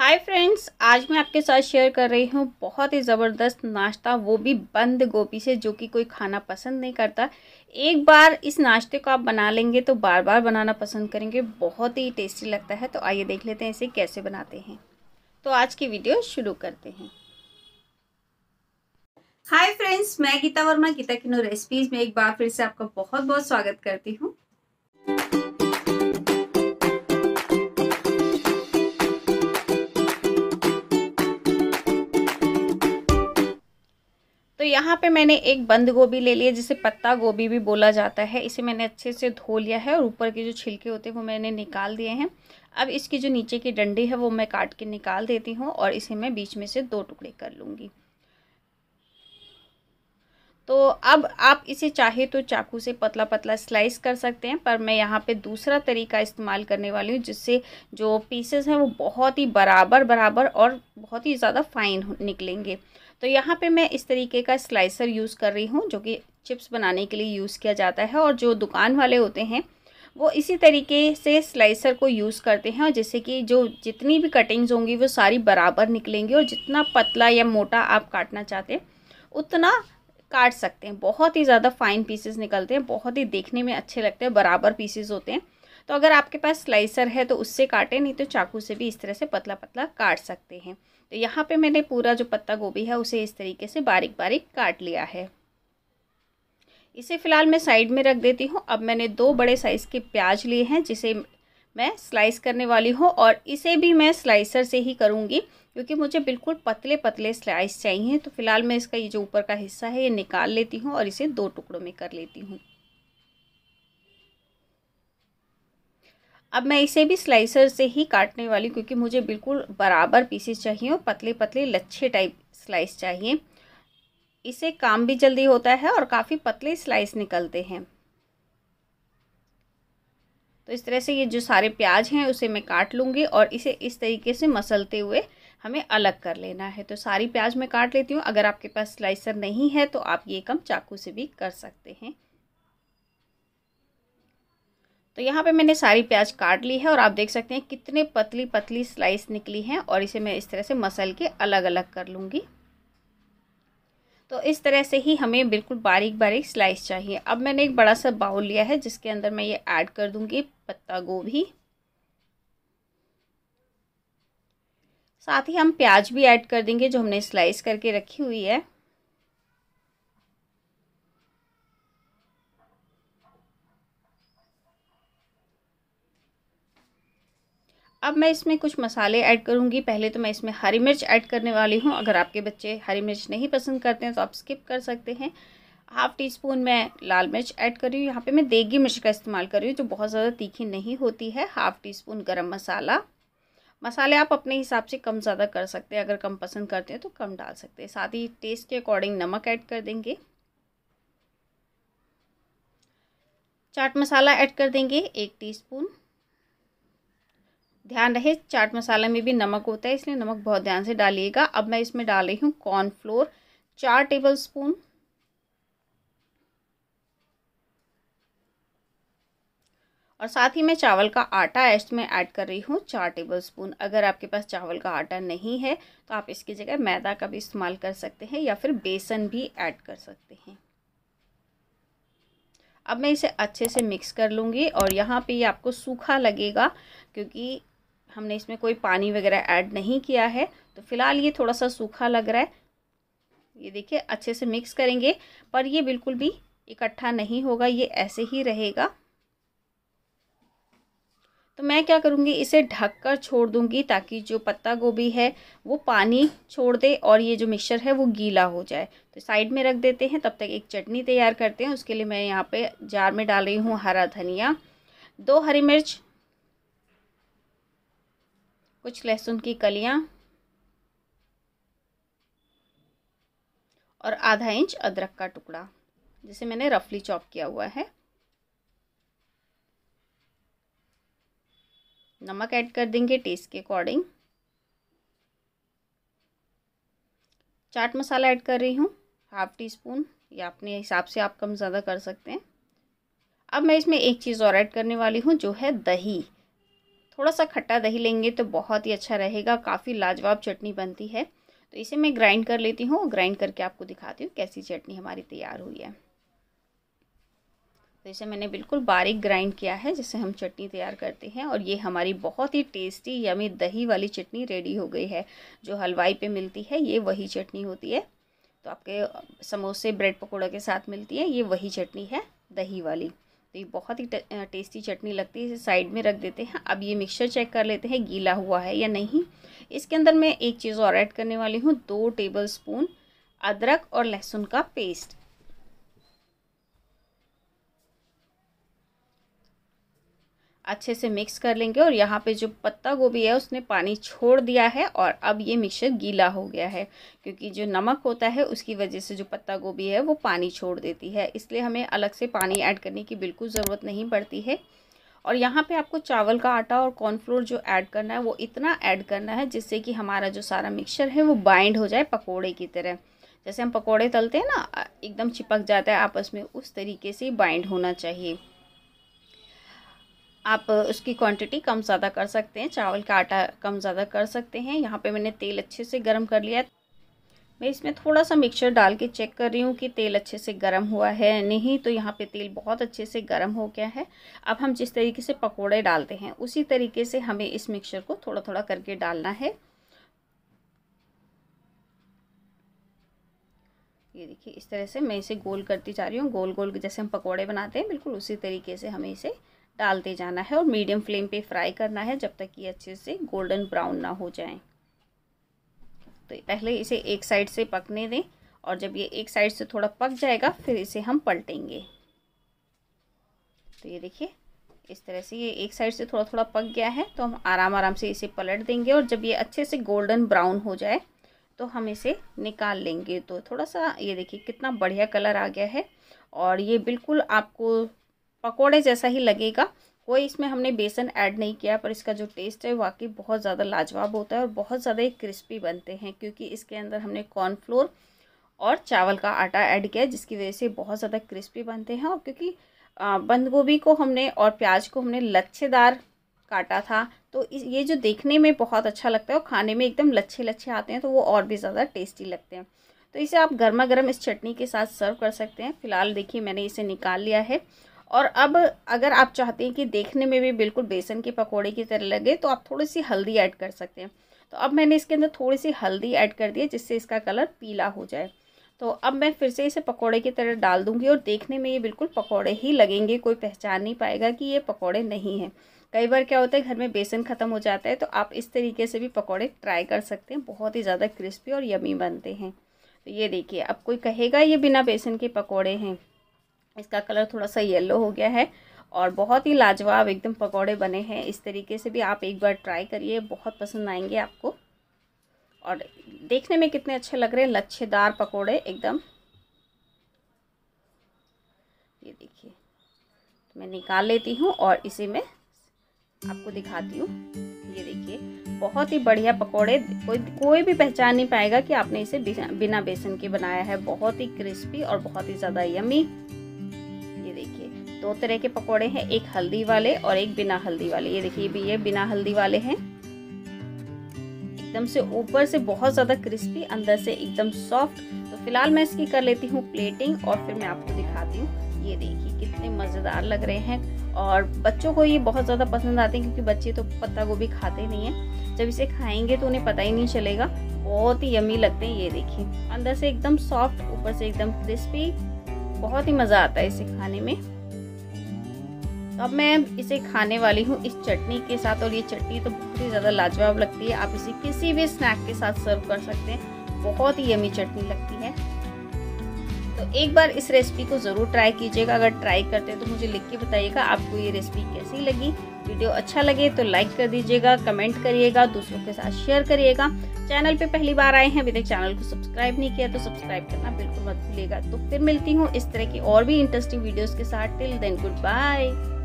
hi friends आज मैं आपके साथ शेयर कर रही हूँ बहुत ही ज़बरदस्त नाश्ता वो भी बंद गोभी से जो कि कोई खाना पसंद नहीं करता एक बार इस नाश्ते को आप बना लेंगे तो बार बार बनाना पसंद करेंगे बहुत ही टेस्टी लगता है तो आइए देख लेते हैं इसे कैसे बनाते हैं तो आज की वीडियो शुरू करते हैं हाय फ्रेंड्स मैं गीता वर्मा गीता किनो रेसिपीज़ में एक बार फिर से आपका बहुत बहुत स्वागत करती हूँ तो यहाँ पे मैंने एक बंद गोभी ले लिया जिसे पत्ता गोभी भी बोला जाता है इसे मैंने अच्छे से धो लिया है और ऊपर के जो छिलके होते हैं वो मैंने निकाल दिए हैं अब इसकी जो नीचे की डंडी है वो मैं काट के निकाल देती हूँ और इसे मैं बीच में से दो टुकड़े कर लूँगी तो अब आप इसे चाहे तो चाकू से पतला पतला स्लाइस कर सकते हैं पर मैं यहाँ पे दूसरा तरीका इस्तेमाल करने वाली हूँ जिससे जो पीसेस हैं वो बहुत ही बराबर बराबर और बहुत ही ज़्यादा फाइन निकलेंगे तो यहाँ पे मैं इस तरीके का स्लाइसर यूज़ कर रही हूँ जो कि चिप्स बनाने के लिए यूज़ किया जाता है और जो दुकान वाले होते हैं वो इसी तरीके से स्लाइसर को यूज़ करते हैं और जैसे कि जो जितनी भी कटिंग्स होंगी वो सारी बराबर निकलेंगी और जितना पतला या मोटा आप काटना चाहते हैं उतना काट सकते हैं बहुत ही ज़्यादा फाइन पीसेस निकलते हैं बहुत ही देखने में अच्छे लगते हैं बराबर पीसेस होते हैं तो अगर आपके पास स्लाइसर है तो उससे काटें नहीं तो चाकू से भी इस तरह से पतला पतला काट सकते हैं तो यहाँ पे मैंने पूरा जो पत्ता गोभी है उसे इस तरीके से बारीक बारीक काट लिया है इसे फ़िलहाल मैं साइड में रख देती हूँ अब मैंने दो बड़े साइज़ के प्याज लिए हैं जिसे मैं स्लाइस करने वाली हूँ और इसे भी मैं स्लाइसर से ही करूँगी क्योंकि मुझे बिल्कुल पतले पतले स्लाइस चाहिए तो फ़िलहाल मैं इसका ये जो ऊपर का हिस्सा है ये निकाल लेती हूँ और इसे दो टुकड़ों में कर लेती हूँ अब मैं इसे भी स्लाइसर से ही काटने वाली क्योंकि मुझे बिल्कुल बराबर पीसेस चाहिए और पतले पतले लच्छे टाइप स्लाइस चाहिए इसे काम भी जल्दी होता है और काफ़ी पतले स्लाइस निकलते हैं तो इस तरह से ये जो सारे प्याज हैं उसे मैं काट लूँगी और इसे इस तरीके से मसलते हुए हमें अलग कर लेना है तो सारी प्याज मैं काट लेती हूँ अगर आपके पास स्लाइसर नहीं है तो आप ये कम चाकू से भी कर सकते हैं तो यहाँ पे मैंने सारी प्याज काट ली है और आप देख सकते हैं कितने पतली पतली स्लाइस निकली हैं और इसे मैं इस तरह से मसल के अलग अलग कर लूँगी तो इस तरह से ही हमें बिल्कुल बारीक बारीक स्लाइस चाहिए अब मैंने एक बड़ा सा बाउल लिया है जिसके अंदर मैं ये ऐड कर दूँगी पत्ता गोभी साथ ही हम प्याज भी ऐड कर देंगे जो हमने स्लाइस करके रखी हुई है अब मैं इसमें कुछ मसाले ऐड करूँगी पहले तो मैं इसमें हरी मिर्च ऐड करने वाली हूँ अगर आपके बच्चे हरी मिर्च नहीं पसंद करते हैं तो आप स्किप कर सकते हैं हाफ़ टी स्पून मैं लाल मिर्च ऐड कर रही हूँ यहाँ पे मैं देगी मिर्च का इस्तेमाल कर रही हूँ जो बहुत ज़्यादा तीखी नहीं होती है हाफ़ टी स्पून गर्म मसाला मसाले आप अपने हिसाब से कम ज़्यादा कर सकते हैं अगर कम पसंद करते हैं तो कम डाल सकते हैं साथ ही टेस्ट के अकॉर्डिंग नमक ऐड कर देंगे चाट मसाला ऐड कर देंगे एक टीस्पून ध्यान रहे चाट मसाला में भी नमक होता है इसलिए नमक बहुत ध्यान से डालिएगा अब मैं इसमें डाल रही हूँ कॉर्नफ्लोर चार टेबल स्पून और साथ ही मैं चावल का आटा इसमें ऐड कर रही हूँ चार टेबल स्पून अगर आपके पास चावल का आटा नहीं है तो आप इसकी जगह मैदा का भी इस्तेमाल कर सकते हैं या फिर बेसन भी ऐड कर सकते हैं अब मैं इसे अच्छे से मिक्स कर लूँगी और यहाँ पे ये आपको सूखा लगेगा क्योंकि हमने इसमें कोई पानी वगैरह ऐड नहीं किया है तो फिलहाल ये थोड़ा सा सूखा लग रहा है ये देखिए अच्छे से मिक्स करेंगे पर ये बिल्कुल भी इकट्ठा नहीं होगा ये ऐसे ही रहेगा तो मैं क्या करूँगी इसे ढक कर छोड़ दूँगी ताकि जो पत्ता गोभी है वो पानी छोड़ दे और ये जो मिक्सर है वो गीला हो जाए तो साइड में रख देते हैं तब तक एक चटनी तैयार करते हैं उसके लिए मैं यहाँ पे जार में डाल रही हूँ हरा धनिया दो हरी मिर्च कुछ लहसुन की कलियां और आधा इंच अदरक का टुकड़ा जिसे मैंने रफली चॉप किया हुआ है नमक ऐड कर देंगे टेस्ट के अकॉर्डिंग चाट मसाला ऐड कर रही हूँ हाफ टी स्पून या अपने हिसाब से आप कम ज़्यादा कर सकते हैं अब मैं इसमें एक चीज़ और ऐड करने वाली हूँ जो है दही थोड़ा सा खट्टा दही लेंगे तो बहुत ही अच्छा रहेगा काफ़ी लाजवाब चटनी बनती है तो इसे मैं ग्राइंड कर लेती हूँ ग्राइंड करके आपको दिखाती हूँ कैसी चटनी हमारी तैयार हुई है तो इसे मैंने बिल्कुल बारीक ग्राइंड किया है जिससे हम चटनी तैयार करते हैं और ये हमारी बहुत ही टेस्टी यमी दही वाली चटनी रेडी हो गई है जो हलवाई पे मिलती है ये वही चटनी होती है तो आपके समोसे ब्रेड पकौड़ा के साथ मिलती है ये वही चटनी है दही वाली तो ये बहुत ही टेस्टी चटनी लगती है इसे साइड में रख देते हैं अब ये मिक्सचर चेक कर लेते हैं गीला हुआ है या नहीं इसके अंदर मैं एक चीज़ और ऐड करने वाली हूँ दो टेबल स्पून अदरक और लहसुन का पेस्ट अच्छे से मिक्स कर लेंगे और यहाँ पे जो पत्ता गोभी है उसने पानी छोड़ दिया है और अब ये मिक्सचर गीला हो गया है क्योंकि जो नमक होता है उसकी वजह से जो पत्ता गोभी है वो पानी छोड़ देती है इसलिए हमें अलग से पानी ऐड करने की बिल्कुल ज़रूरत नहीं पड़ती है और यहाँ पे आपको चावल का आटा और कॉर्नफ्लोर जो ऐड करना है वो इतना ऐड करना है जिससे कि हमारा जो सारा मिक्सचर है वो बाइंड हो जाए पकौड़े की तरह जैसे हम पकौड़े तलते हैं ना एकदम चिपक जाता है आपस में उस तरीके से बाइंड होना चाहिए आप उसकी क्वांटिटी कम ज़्यादा कर सकते हैं चावल का आटा कम ज़्यादा कर सकते हैं यहाँ पे मैंने तेल अच्छे से गर्म कर लिया है मैं इसमें थोड़ा सा मिक्सचर डाल के चेक कर रही हूँ कि तेल अच्छे से गर्म हुआ है नहीं तो यहाँ पे तेल बहुत अच्छे से गर्म हो गया है अब हम जिस तरीके से पकौड़े डालते हैं उसी तरीके से हमें इस मिक्सचर को थोड़ा थोड़ा करके डालना है ये देखिए इस तरह से मैं इसे गोल करती जा रही हूँ गोल गोल जैसे हम पकौड़े बनाते हैं बिल्कुल उसी तरीके से हमें इसे डालते जाना है और मीडियम फ्लेम पे फ्राई करना है जब तक ये अच्छे से गोल्डन ब्राउन ना हो जाए तो पहले इसे एक साइड से पकने दें और जब ये एक साइड से थोड़ा पक जाएगा फिर इसे हम पलटेंगे तो ये देखिए इस तरह से ये एक साइड से थोड़ा थोड़ा पक गया है तो हम आराम आराम से इसे पलट देंगे और जब ये अच्छे से गोल्डन ब्राउन हो जाए तो हम इसे निकाल लेंगे तो थोड़ा सा ये देखिए कितना बढ़िया कलर आ गया है और ये बिल्कुल आपको पकोड़े जैसा ही लगेगा कोई इसमें हमने बेसन ऐड नहीं किया पर इसका जो टेस्ट है वाकई बहुत ज़्यादा लाजवाब होता है और बहुत ज़्यादा ही क्रिस्पी बनते हैं क्योंकि इसके अंदर हमने कॉर्नफ्लोर और चावल का आटा ऐड किया है जिसकी वजह से बहुत ज़्यादा क्रिस्पी बनते हैं और क्योंकि बंद गोभी को हमने और प्याज को हमने लच्छेदार काटा था तो ये जो देखने में बहुत अच्छा लगता है और खाने में एकदम लच्छे लच्छे आते हैं तो वो और भी ज़्यादा टेस्टी लगते हैं तो इसे आप गर्मा गर्म इस चटनी के साथ सर्व कर सकते हैं फ़िलहाल देखिए मैंने इसे निकाल लिया है और अब अगर आप चाहते हैं कि देखने में भी बिल्कुल बेसन के पकौड़े की तरह लगे तो आप थोड़ी सी हल्दी ऐड कर सकते हैं तो अब मैंने इसके अंदर थोड़ी सी हल्दी ऐड कर दी है जिससे इसका कलर पीला हो जाए तो अब मैं फिर से इसे पकौड़े की तरह डाल दूंगी और देखने में ये बिल्कुल पकौड़े ही लगेंगे कोई पहचान नहीं पाएगा कि ये पकौड़े नहीं हैं कई बार क्या होता है घर में बेसन ख़त्म हो जाता है तो आप इस तरीके से भी पकौड़े ट्राई कर सकते हैं बहुत ही ज़्यादा क्रिस्पी और यमी बनते हैं तो ये देखिए अब कोई कहेगा ये बिना बेसन के पकौड़े हैं इसका कलर थोड़ा सा येलो हो गया है और बहुत ही लाजवाब एकदम पकौड़े बने हैं इस तरीके से भी आप एक बार ट्राई करिए बहुत पसंद आएंगे आपको और देखने में कितने अच्छे लग रहे हैं लच्छेदार पकौड़े एकदम ये देखिए तो मैं निकाल लेती हूँ और इसी में आपको दिखाती हूँ ये देखिए बहुत ही बढ़िया पकोड़े कोई कोई भी पहचान नहीं पाएगा कि आपने इसे बिना बेसन के बनाया है बहुत ही क्रिस्पी और बहुत ही ज़्यादा यमी दो तरह के पकोड़े हैं एक हल्दी वाले और एक बिना हल्दी वाले ये देखिए भी ये बिना हल्दी वाले हैं एकदम से ऊपर से बहुत ज़्यादा क्रिस्पी अंदर से एकदम सॉफ्ट तो फिलहाल मैं इसकी कर लेती हूँ प्लेटिंग और फिर मैं आपको दिखाती हूँ ये देखिए कितने मज़ेदार लग रहे हैं और बच्चों को ये बहुत ज़्यादा पसंद आते हैं क्योंकि बच्चे तो पत्ता गोभी खाते नहीं है जब इसे खाएंगे तो उन्हें पता ही नहीं चलेगा बहुत ही यमी लगते हैं ये देखिए अंदर से एकदम सॉफ्ट ऊपर से एकदम क्रिस्पी बहुत ही मज़ा आता है इसे खाने में अब मैं इसे खाने वाली हूँ इस चटनी के साथ और ये चटनी तो बहुत ही ज़्यादा लाजवाब लगती है आप इसे किसी भी स्नैक के साथ सर्व कर सकते हैं बहुत ही यमी चटनी लगती है तो एक बार इस रेसिपी को ज़रूर ट्राई कीजिएगा अगर ट्राई करते हैं तो मुझे लिख के बताइएगा आपको ये रेसिपी कैसी लगी वीडियो अच्छा लगे तो लाइक कर दीजिएगा कमेंट करिएगा दूसरों के साथ शेयर करिएगा चैनल पे पहली बार आए हैं अभी तक चैनल को सब्सक्राइब नहीं किया तो सब्सक्राइब करना बिल्कुल मत भूलिएगा तो फिर मिलती हूँ इस तरह की और भी इंटरेस्टिंग वीडियोज़ के साथ टिल देन गुड बाय